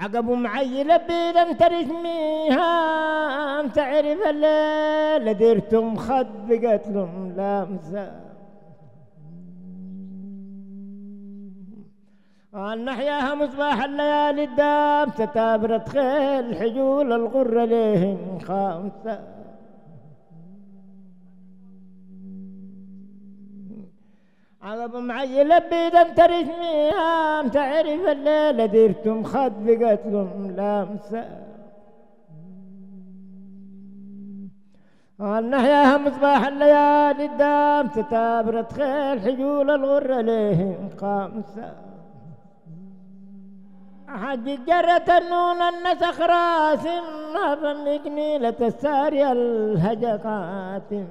عقب معيلة بلم ترجميها تعرف الليل درتم خد بقتلهم لامسة نحياها مصباح الليالي الدام تتابرت خيل حجول الغر ليهم خامسة ابو معي لبيد انت رسمي تعرف الليلة ديرتم خد بقتلهم لامسة النهيها مصباح الليالي الدام تتابرت خيل حجول الغر ليهم قامسة حج جرة النون النسخ راسم ما فمقني لتساري قاتم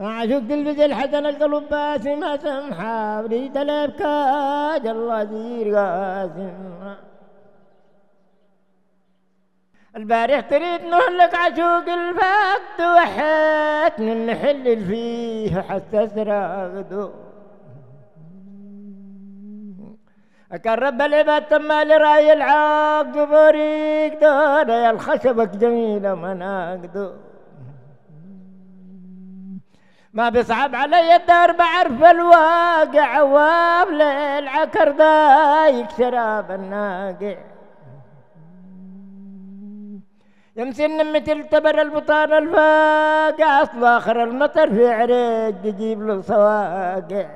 أعشق قلبي حسن القلب باسم سمحة بريد الأبكاج الله قاسم البارح تريد نهلك عشوق الفقد وحياتني نحل فيه حتى سراغدو أكرب العباد تما لراي العاق بريك دون يا الخشبك جميلة مناقدو ما بيصعب علي الدار بعرف الواقع وابل العكر ضايق شراب الناقع يمسي النمت التبر البطان الفاقع اصل اخر المطر في عريج تجيب له صواقع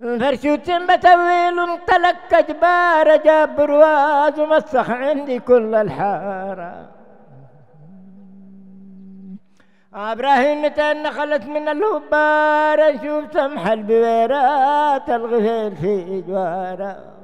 تم بتويل انطلق كجبار جاب برواز ومسخ عندي كل الحاره ابراهيم تنخلت من الهبار نشوف سمح البويرات الغفير في جواره